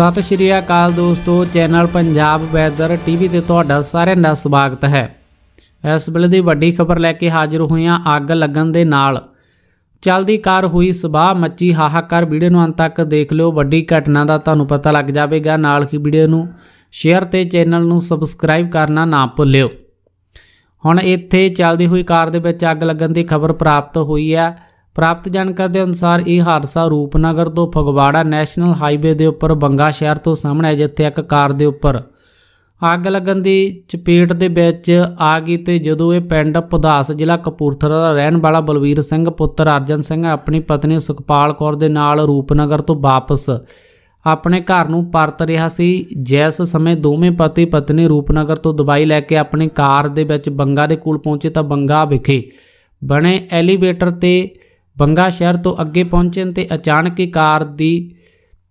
ਸਤਿ ਸ਼੍ਰੀ ਅਕਾਲ ਦੋਸਤੋ channel Punjab weather TV ਤੇ ਤੁਹਾਡਾ ਸਾਰਿਆਂ ਦਾ ਸਵਾਗਤ ਹੈ ਇਸ ਵੇਲੇ ਦੀ ਵੱਡੀ ਖਬਰ ਲੈ ਕੇ ਹਾਜ਼ਰ ਹੋਏ ਅੱਗ ਲੱਗਣ ਦੇ ਨਾਲ ਚਲਦੀ ਕਾਰ ਹੋਈ ਸਬਾਹ ਮੱਚੀ ਹਾਹਾਕਾਰ ਵੀਡੀਓ ਨੂੰ ਅੰਤ ਤੱਕ ਦੇਖ ਲਿਓ ਵੱਡੀ ਘਟਨਾ ਦਾ ਤੁਹਾਨੂੰ ਪਤਾ ਲੱਗ ਜਾਵੇਗਾ ਨਾਲ ਹੀ ਵੀਡੀਓ ਨੂੰ ਸ਼ੇਅਰ ਤੇ ਚੈਨਲ ਨੂੰ ਸਬਸਕ੍ਰਾਈਬ ਕਰਨਾ ਨਾ ਭੁੱਲਿਓ ਹੁਣ ਇੱਥੇ ਚਲਦੀ ਹੋਈ ਕਾਰ ਦੇ ਵਿੱਚ ਅੱਗ ਲੱਗਣ ਦੀ ਖਬਰ ਪ੍ਰਾਪਤ ਹੋਈ ਹੈ ਪ੍ਰਾਪਤ ਜਾਣਕਾਰੀ ਦੇ ਅਨੁਸਾਰ ਇਹ ਹਾਦਸਾ ਰੂਪਨਗਰ ਤੋਂ ਫਗਵਾੜਾ ਨੈਸ਼ਨਲ ਹਾਈਵੇ ਦੇ ਉੱਪਰ ਬੰਗਾ ਸ਼ਹਿਰ ਤੋਂ ਸਾਹਮਣੇ ਜਿੱਥੇ ਇੱਕ ਕਾਰ ਦੇ ਉੱਪਰ ਅੱਗ ਲੱਗਣ ਦੀ ਚਪੇਟ ਦੇ ਵਿੱਚ ਆ ਗਈ ਤੇ ਜਦੋਂ ਇਹ ਪਿੰਡ ਪੁਦਾਸ ਜ਼ਿਲ੍ਹਾ ਕਪੂਰਥਲਾ ਦਾ ਰਹਿਣ ਵਾਲਾ ਬਲਵੀਰ ਸਿੰਘ ਪੁੱਤਰ ਅਰਜਨ ਸਿੰਘ ਆਪਣੀ ਪਤਨੀ ਸੁਖਪਾਲ ਕੌਰ ਦੇ ਨਾਲ ਰੂਪਨਗਰ ਤੋਂ ਵਾਪਸ ਆਪਣੇ ਘਰ ਨੂੰ ਪਰਤ ਰਿਹਾ ਸੀ ਜਿਸ ਸਮੇਂ ਦੋਵੇਂ ਪਤੀ ਪਤਨੀ ਰੂਪਨਗਰ ਤੋਂ ਦਵਾਈ ਲੈ ਕੇ ਆਪਣੀ ਕਾਰ ਦੇ ਵਿੱਚ ਬੰਗਾ ਦੇ ਕੋਲ ਪਹੁੰਚੇ ਤਾਂ ਬੰਗਾ ਵਿਖੇ ਬਣੇ ਐਲੀਵੇਟਰ ਤੇ ਬੰਗਾ ਸ਼ਹਿਰ ਤੋਂ ਅੱਗੇ ਪਹੁੰਚਣ ਤੇ ਅਚਾਨਕ ਹੀ ਕਾਰ ਦੀ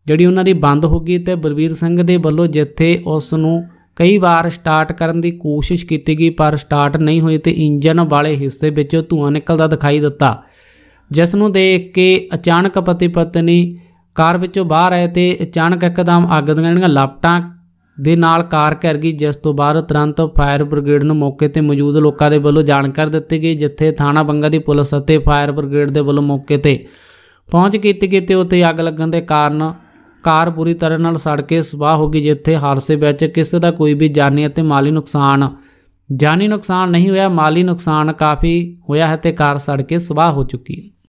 ਜਿਹੜੀ ਉਹਨਾਂ ਦੀ ਬੰਦ ਹੋ ਗਈ ਤੇ ਬਲਵੀਰ ਸਿੰਘ ਦੇ ਵੱਲੋਂ ਜਿੱਥੇ ਉਸ ਨੂੰ ਕਈ ਵਾਰ ਸਟਾਰਟ ਕਰਨ ਦੀ ਕੋਸ਼ਿਸ਼ ਕੀਤੀ ਗਈ ਪਰ ਸਟਾਰਟ ਨਹੀਂ ਹੋਈ ਤੇ ਇੰਜਨ ਵਾਲੇ ਹਿੱਸੇ ਵਿੱਚੋਂ ਧੂਆਂ ਨਿਕਲਦਾ ਦਿਖਾਈ ਦਿੱਤਾ ਜਿਸ ਨੂੰ ਦੇਖ ਕੇ ਅਚਾਨਕ ਪਤੀ ਪਤਨੀ ਕਾਰ ਵਿੱਚੋਂ ਬਾਹਰ ਆਏ ਤੇ ਅਚਾਨਕ ਇੱਕਦਮ ਅੱਗ ਦੀਆਂ ਲਪਟਾਂ ਦੇ ਨਾਲ ਕਾਰ ਕਰ ਗਈ ਜਿਸ ਤੋਂ ਬਾਅਦ ਤੁਰੰਤ ਫਾਇਰ ਬ੍ਰਿਗੇਡ ਨੂੰ ਮੌਕੇ ਤੇ ਮੌਜੂਦ ਲੋਕਾਂ ਦੇ ਵੱਲੋਂ ਜਾਣਕਾਰੀ ਦਿੱਤੀ ਗਈ ਜਿੱਥੇ ਥਾਣਾ ਬੰਗਾ ਦੀ ਪੁਲਿਸ ਅਤੇ ਫਾਇਰ ਬ੍ਰਿਗੇਡ ਦੇ ਵੱਲੋਂ ਮੌਕੇ ਤੇ ਪਹੁੰਚ ਕੀਤੀ ਗਈ ਤੇ ਉੱਥੇ ਅੱਗ ਲੱਗਣ ਦੇ ਕਾਰਨ ਕਾਰ ਪੂਰੀ ਤਰ੍ਹਾਂ ਨਾਲ ਸੜ ਕੇ ਸਵਾਹ ਹੋ ਗਈ ਜਿੱਥੇ ਹਾਦਸੇ ਵਿੱਚ ਕਿਸੇ ਦਾ ਕੋਈ ਵੀ ਜਾਨੀ ਅਤੇ ਮਾਲੀ ਨੁਕਸਾਨ ਜਾਨੀ ਨੁਕਸਾਨ ਨਹੀਂ ਹੋਇਆ ਮਾਲੀ ਨੁਕਸਾਨ ਕਾਫੀ ਹੋਇਆ ਹੈ ਤੇ ਕਾਰ ਸੜ ਕੇ ਸਵਾਹ ਹੋ ਚੁੱਕੀ ਹੈ